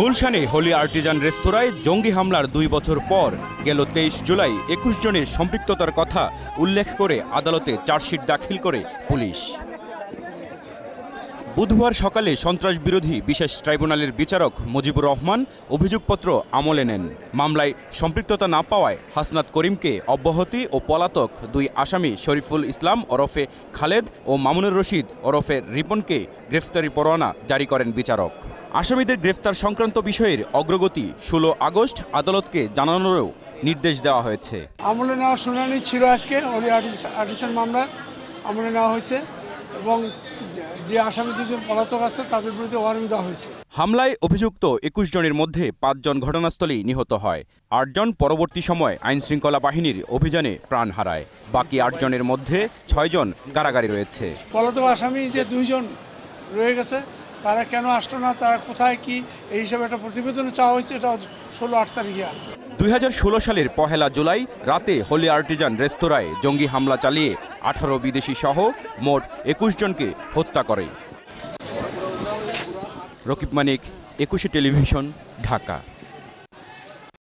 গুলশানে Holey Artisan রেস্তোরাঁয় জঙ্গি হামলার দুই বছর পর গেল তেইশ জুলাই একুশ জনের সম্পৃক্ততার কথা উল্লেখ করে আদালতে চার্জশিট দাখিল করে পুলিশ বুধবার সকালে সন্ত্রাস বিরোধী বিশেষ ট্রাইব্যুনালের বিচারক মুজিবুর রহমান অভিযোগপত্র আমলে নেন মামলায় সম্পৃক্ততা না পাওয়ায় হাসনাত করিমকে অব্যাহতি ও পলাতক দুই আসামি শরীফুল ইসলাম ওরফে খালেদ ও মামুনুর রশিদ ওরফে রিপনকে গ্রেফতারি পরোয়ানা জারি করেন বিচারক আসামিদের গ্রেফতার সংক্রান্ত বিষয়ের অগ্রগতি ষোলো আগস্ট আদালতকে জানানোরও নির্দেশ দেওয়া হয়েছে আমলে নেওয়া শুনানি ছিল আজকে আর্টিসান মামলা আমলে নেওয়া হয়েছে এবং যে আসামি দুজন পলাতক আছে তাদের বিরুদ্ধে ওয়ারেন্ট দেওয়া হয়েছে হামলায় অভিযুক্ত একুশ জনের মধ্যে পাঁচজন ঘটনাস্থলেই নিহত হয় আটজন পরবর্তী সময় আইন শৃঙ্খলা বাহিনীর অভিযানে প্রাণ হারায় বাকি আটজনের মধ্যে ছয়জন কারাগারে রয়েছে পলাতক আসামি যে দুইজন রয়ে গেছে তারা কেন আসলো না তারা কোথায় কি এই হিসাবে একটা প্রতিবেদন চাওয়া হয়েছে এটা ষোলো আট তারিখে আসবে দুই সালের পহেলা জুলাই রাতে হোলি আর্টিজান রেস্তোরাঁয় জঙ্গি হামলা চালিয়ে আঠারো বিদেশি সহ মোট একুশ জনকে হত্যা করে রকিব মানিক একুশে টেলিভিশন ঢাকা